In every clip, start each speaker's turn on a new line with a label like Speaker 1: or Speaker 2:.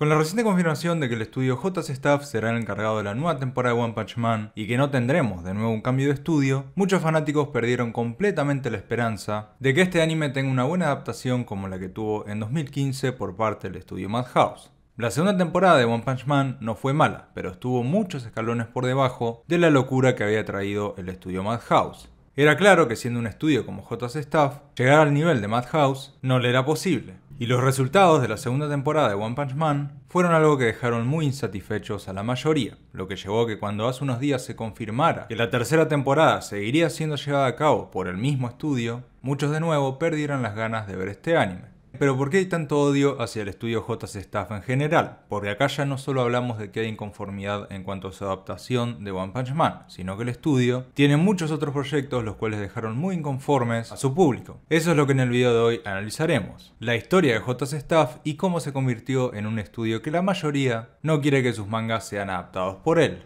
Speaker 1: Con la reciente confirmación de que el estudio j Staff será el encargado de la nueva temporada de One Punch Man y que no tendremos de nuevo un cambio de estudio, muchos fanáticos perdieron completamente la esperanza de que este anime tenga una buena adaptación como la que tuvo en 2015 por parte del estudio Madhouse. La segunda temporada de One Punch Man no fue mala, pero estuvo muchos escalones por debajo de la locura que había traído el estudio Madhouse. Era claro que siendo un estudio como JS Staff, llegar al nivel de Madhouse no le era posible, y los resultados de la segunda temporada de One Punch Man fueron algo que dejaron muy insatisfechos a la mayoría, lo que llevó a que cuando hace unos días se confirmara que la tercera temporada seguiría siendo llevada a cabo por el mismo estudio, muchos de nuevo perdieran las ganas de ver este anime. Pero ¿por qué hay tanto odio hacia el estudio JC Staff en general? Porque acá ya no solo hablamos de que hay inconformidad en cuanto a su adaptación de One Punch Man, sino que el estudio tiene muchos otros proyectos los cuales dejaron muy inconformes a su público. Eso es lo que en el video de hoy analizaremos. La historia de JC Staff y cómo se convirtió en un estudio que la mayoría no quiere que sus mangas sean adaptados por él.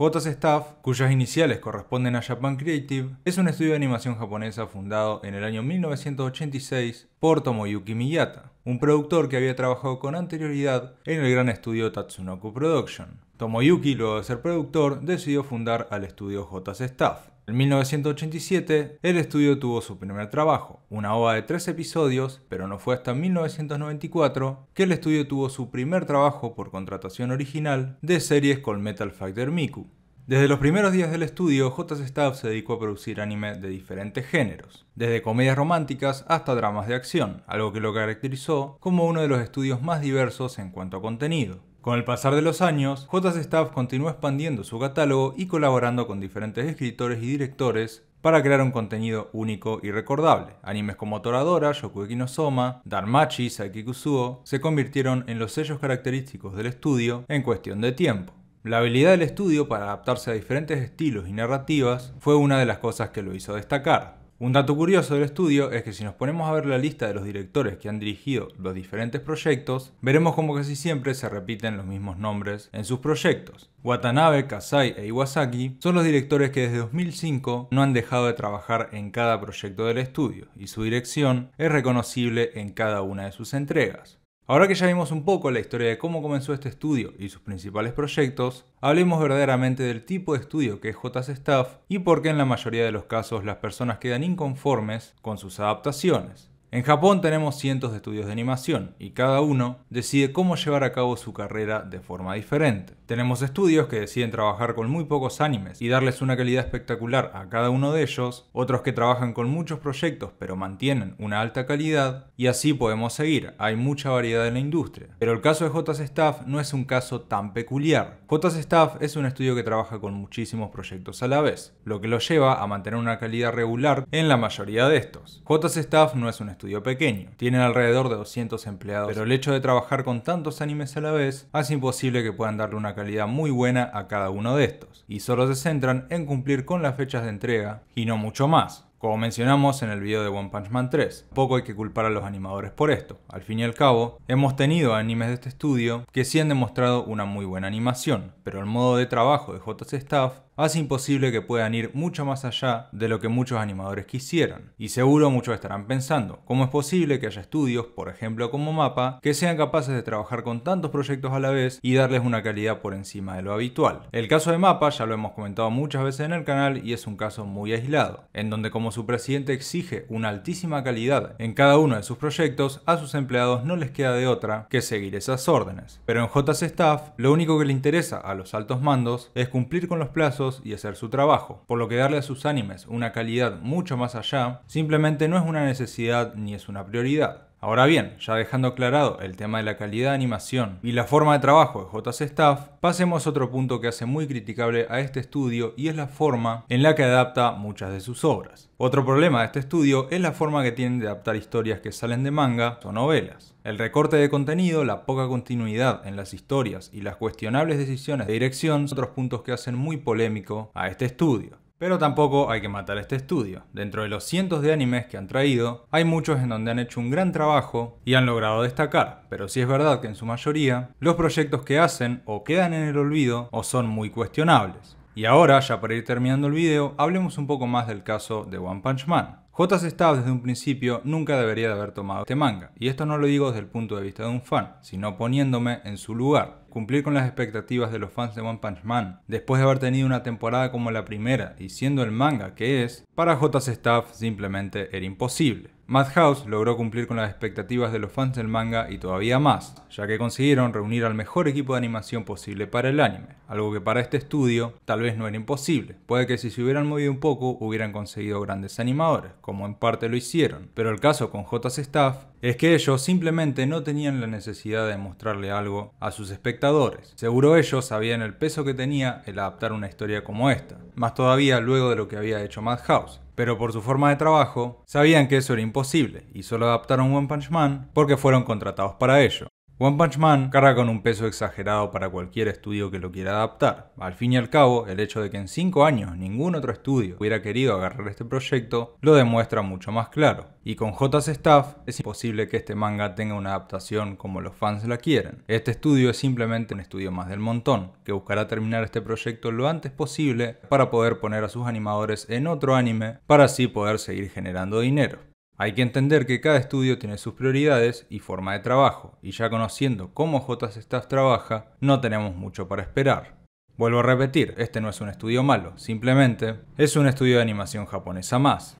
Speaker 1: JS Staff, cuyas iniciales corresponden a Japan Creative, es un estudio de animación japonesa fundado en el año 1986 por Tomoyuki Miyata, un productor que había trabajado con anterioridad en el gran estudio Tatsunoko Production. Tomoyuki, luego de ser productor, decidió fundar al estudio JS Staff, en 1987, el estudio tuvo su primer trabajo, una ova de tres episodios, pero no fue hasta 1994 que el estudio tuvo su primer trabajo por contratación original de series con Metal Fighter Miku. Desde los primeros días del estudio, j Staff se dedicó a producir anime de diferentes géneros, desde comedias románticas hasta dramas de acción, algo que lo caracterizó como uno de los estudios más diversos en cuanto a contenido. Con el pasar de los años, J.S. Staff continuó expandiendo su catálogo y colaborando con diferentes escritores y directores para crear un contenido único y recordable. Animes como Toradora, Shokugeki no Soma, Darmachi, Saiki Kusuo se convirtieron en los sellos característicos del estudio en cuestión de tiempo. La habilidad del estudio para adaptarse a diferentes estilos y narrativas fue una de las cosas que lo hizo destacar. Un dato curioso del estudio es que si nos ponemos a ver la lista de los directores que han dirigido los diferentes proyectos, veremos como casi siempre se repiten los mismos nombres en sus proyectos. Watanabe, Kasai e Iwasaki son los directores que desde 2005 no han dejado de trabajar en cada proyecto del estudio y su dirección es reconocible en cada una de sus entregas. Ahora que ya vimos un poco la historia de cómo comenzó este estudio y sus principales proyectos, hablemos verdaderamente del tipo de estudio que es JS Staff y por qué en la mayoría de los casos las personas quedan inconformes con sus adaptaciones. En Japón tenemos cientos de estudios de animación y cada uno decide cómo llevar a cabo su carrera de forma diferente. Tenemos estudios que deciden trabajar con muy pocos animes y darles una calidad espectacular a cada uno de ellos, otros que trabajan con muchos proyectos pero mantienen una alta calidad y así podemos seguir, hay mucha variedad en la industria. Pero el caso de JS Staff no es un caso tan peculiar. Jotas Staff es un estudio que trabaja con muchísimos proyectos a la vez, lo que lo lleva a mantener una calidad regular en la mayoría de estos. JS Staff no es un estudio pequeño. Tienen alrededor de 200 empleados, pero el hecho de trabajar con tantos animes a la vez hace imposible que puedan darle una calidad muy buena a cada uno de estos, y solo se centran en cumplir con las fechas de entrega y no mucho más. Como mencionamos en el video de One Punch Man 3, poco hay que culpar a los animadores por esto. Al fin y al cabo, hemos tenido animes de este estudio que sí han demostrado una muy buena animación, pero el modo de trabajo de JC Staff hace imposible que puedan ir mucho más allá de lo que muchos animadores quisieran. Y seguro muchos estarán pensando, ¿cómo es posible que haya estudios, por ejemplo como Mapa, que sean capaces de trabajar con tantos proyectos a la vez y darles una calidad por encima de lo habitual? El caso de Mapa ya lo hemos comentado muchas veces en el canal y es un caso muy aislado, en donde como su presidente exige una altísima calidad en cada uno de sus proyectos, a sus empleados no les queda de otra que seguir esas órdenes. Pero en JS Staff, lo único que le interesa a los altos mandos es cumplir con los plazos y hacer su trabajo, por lo que darle a sus animes una calidad mucho más allá simplemente no es una necesidad ni es una prioridad. Ahora bien, ya dejando aclarado el tema de la calidad de animación y la forma de trabajo de JS Staff, pasemos a otro punto que hace muy criticable a este estudio y es la forma en la que adapta muchas de sus obras. Otro problema de este estudio es la forma que tienen de adaptar historias que salen de manga o novelas. El recorte de contenido, la poca continuidad en las historias y las cuestionables decisiones de dirección son otros puntos que hacen muy polémico a este estudio. Pero tampoco hay que matar este estudio. Dentro de los cientos de animes que han traído, hay muchos en donde han hecho un gran trabajo y han logrado destacar, pero sí es verdad que en su mayoría, los proyectos que hacen o quedan en el olvido o son muy cuestionables. Y ahora, ya para ir terminando el video, hablemos un poco más del caso de One Punch Man. J.S. desde un principio nunca debería de haber tomado este manga, y esto no lo digo desde el punto de vista de un fan, sino poniéndome en su lugar cumplir con las expectativas de los fans de One Punch Man, después de haber tenido una temporada como la primera y siendo el manga que es, para J.'s staff simplemente era imposible. Madhouse logró cumplir con las expectativas de los fans del manga y todavía más, ya que consiguieron reunir al mejor equipo de animación posible para el anime, algo que para este estudio tal vez no era imposible, puede que si se hubieran movido un poco hubieran conseguido grandes animadores, como en parte lo hicieron, pero el caso con J's staff es que ellos simplemente no tenían la necesidad de mostrarle algo a sus espectadores, seguro ellos sabían el peso que tenía el adaptar una historia como esta, más todavía luego de lo que había hecho Madhouse, pero por su forma de trabajo sabían que eso era imposible y solo adaptaron One Punch Man porque fueron contratados para ello. One Punch Man carga con un peso exagerado para cualquier estudio que lo quiera adaptar. Al fin y al cabo, el hecho de que en 5 años ningún otro estudio hubiera querido agarrar este proyecto lo demuestra mucho más claro. Y con J's staff es imposible que este manga tenga una adaptación como los fans la quieren. Este estudio es simplemente un estudio más del montón, que buscará terminar este proyecto lo antes posible para poder poner a sus animadores en otro anime para así poder seguir generando dinero. Hay que entender que cada estudio tiene sus prioridades y forma de trabajo, y ya conociendo cómo Staff trabaja, no tenemos mucho para esperar. Vuelvo a repetir, este no es un estudio malo, simplemente es un estudio de animación japonesa más.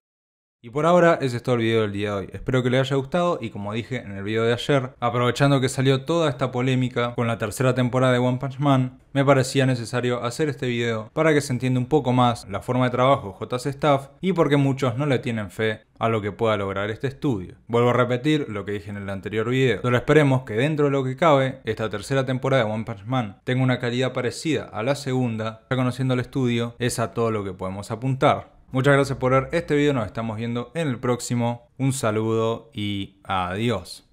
Speaker 1: Y por ahora es todo el video del día de hoy. Espero que les haya gustado y como dije en el video de ayer, aprovechando que salió toda esta polémica con la tercera temporada de One Punch Man, me parecía necesario hacer este video para que se entienda un poco más la forma de trabajo J.C. Staff y porque muchos no le tienen fe a lo que pueda lograr este estudio. Vuelvo a repetir lo que dije en el anterior video. Solo esperemos que dentro de lo que cabe, esta tercera temporada de One Punch Man tenga una calidad parecida a la segunda, ya conociendo el estudio, es a todo lo que podemos apuntar. Muchas gracias por ver este video, nos estamos viendo en el próximo. Un saludo y adiós.